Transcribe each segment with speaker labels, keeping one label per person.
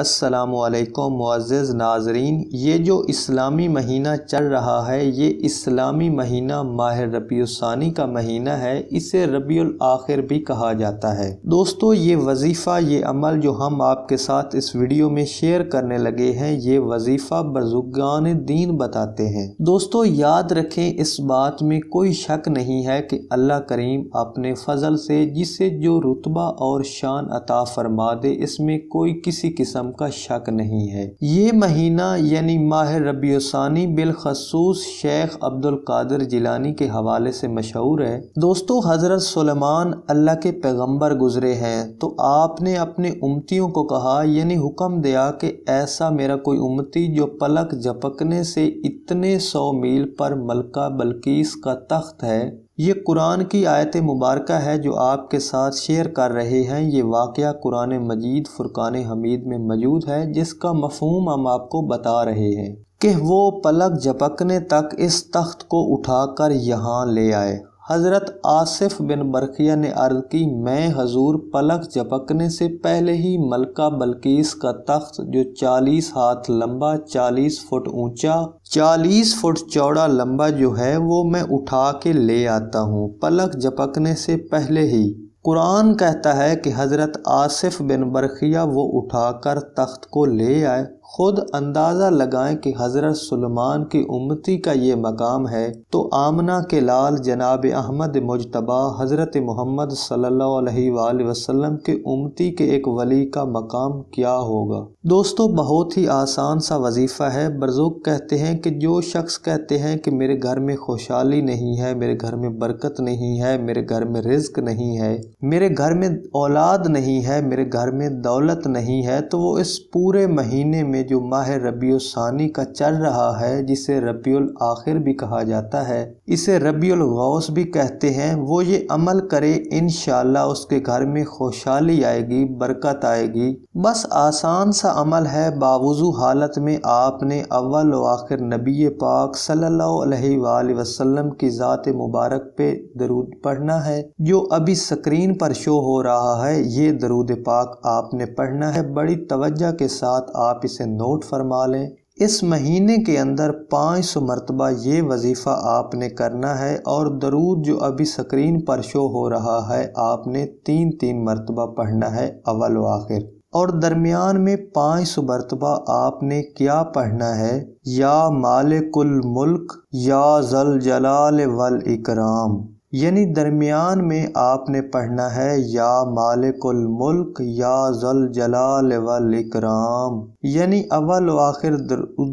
Speaker 1: अस्सलाम वालेकुम मुआज़ नाजरीन ये जो इस्लामी महीना चल रहा है ये इस्लामी महीना माह रबीसानी का महीना है इसे रबील आखिर भी कहा जाता है दोस्तों ये वजीफ़ा ये अमल जो हम आपके साथ इस वीडियो में शेयर करने लगे हैं ये वजीफ़ा बजुगान दीन बताते हैं दोस्तों याद रखें इस बात में कोई शक नहीं है कि अल्लाह करीम अपने फजल से जिसे जो रुतबा और शान अता फरमा दे इसमें कोई किसी किस्म का शक नहीं है ये महीना यानी माह रबीसानी बिलखसूस शेख अब्दुल कादिर जिलानी के हवाले से मशहूर है दोस्तों हज़रत सलेमान अल्लाह के पैगम्बर गुजरे हैं तो आपने अपने उमतियों को कहा यानी हुक्म दिया कि ऐसा मेरा कोई उमती जो पलक झपकने से इतने सौ मील पर मलका बल्किस का तख्त है ये कुरान की आयत मुबारक है जो आपके साथ शेयर कर रहे हैं ये वाक़ कुरान मजीद फ़ुरक़ान हमीद में मौजूद है जिसका मफहम हम आपको बता रहे हैं कि वो पलक झपकने तक इस तख्त को उठाकर यहाँ ले आए हज़रत आसिफ बिन बरखिया ने अर्ज़ की मैं हजूर पलक झपकने से पहले ही मलका बल्किस का तख्त जो चालीस हाथ लंबा चालीस फुट ऊंचा चालीस फुट चौड़ा लंबा जो है वो मैं उठा के ले आता हूँ पलक झपकने से पहले ही कुरान कहता है कि हज़रत आसिफ बिन बरखिया वो उठाकर तख्त को ले आए खुद अंदाज़ा लगाएं कि हज़रत सलमान की उम्मती का ये मकाम है तो आमना के लाल जनाब अहमद मुजतबा हज़रत मोहम्मद सल्लल्लाहु के उम्मती के एक वली का मकाम क्या होगा दोस्तों बहुत ही आसान सा वजीफ़ा है बरजुक कहते हैं कि जो शख्स कहते हैं कि मेरे घर में खुशहाली नहीं है मेरे घर में बरकत नहीं है मेरे घर में रिज्क नहीं है मेरे घर में औलाद नहीं है मेरे घर में दौलत नहीं है तो वो इस पूरे महीने में में जो माह रबी का चल रहा है जिसे रबील आखिर भी कहा जाता है इसे रबील गौस भी कहते हैं वो ये अमल करे इन उसके घर में खुशहाली आएगी बरकत आएगी बस आसान सा अमल है बावजू हालत में आपने अव्वल आखिर नबी पाक सल्ला वसलम की ज़ात मुबारक पे दरूद पढ़ना है जो अभी स्क्रीन पर शो हो रहा है ये दरूद पाक आपने पढ़ना है बड़ी तवज्जा के साथ आप इसे नोट फरमा लें इस महीने के अंदर पाँच सौ मरतबा ये वजीफ़ा आपने करना है और दरूद जो अभी स्क्रीन पर शो हो रहा है आपने तीन तीन मरतबा पढ़ना है अवल व आखिर और दरमियान में पाँच सौ मरतबा आपने क्या पढ़ना है या मालिकुल मुल्क या जल जलाल वल इकराम यानी दरमियान में आपने पढ़ना है या मालिकुल मुल्क या जल जलाल वल इकराम यानी अव्वल व आखिर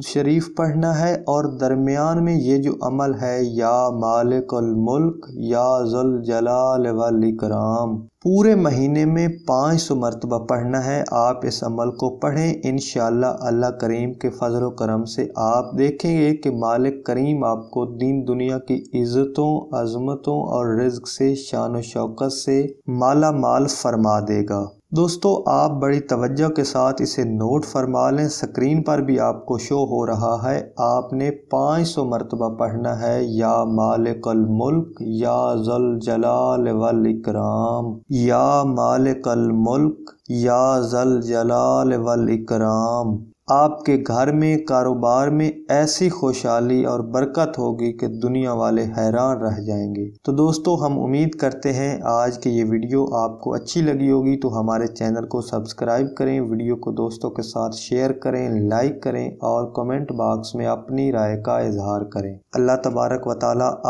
Speaker 1: शरीफ पढ़ना है और दरमियान में ये जो अमल है या मालिकुल मुल्क या जल जलाल वल इकराम पूरे महीने में पाँच सौ मरतबा पढ़ना है आप इस अमल को पढ़ें इन अल्लाह करीम के फ़जल करम से आप देखेंगे कि मालिक करीम आपको दीन दुनिया की इज़्ज़तों अजमतों और रिज्क से शान शौकत से माला माल फरमा देगा दोस्तों आप बड़ी तवज्जो के साथ इसे नोट फरमा लें स्क्रीन पर भी आपको शो हो रहा है आपने 500 सौ मरतबा पढ़ना है या मालिकल मुल्क या जल जलाल वल इकराम या मालिकल मुल्क या जल जलाल वल इकराम आपके घर में कारोबार में ऐसी खुशहाली और बरकत होगी कि दुनिया वाले हैरान रह जाएंगे तो दोस्तों हम उम्मीद करते हैं आज की ये वीडियो आपको अच्छी लगी होगी तो हमारे चैनल को सब्सक्राइब करें वीडियो को दोस्तों के साथ शेयर करें लाइक करें और कमेंट बॉक्स में अपनी राय का इजहार करें अल्लाह तबारक व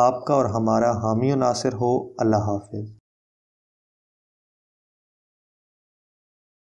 Speaker 1: आपका और हमारा हामी नासिर हो अल्लाह हाफिज़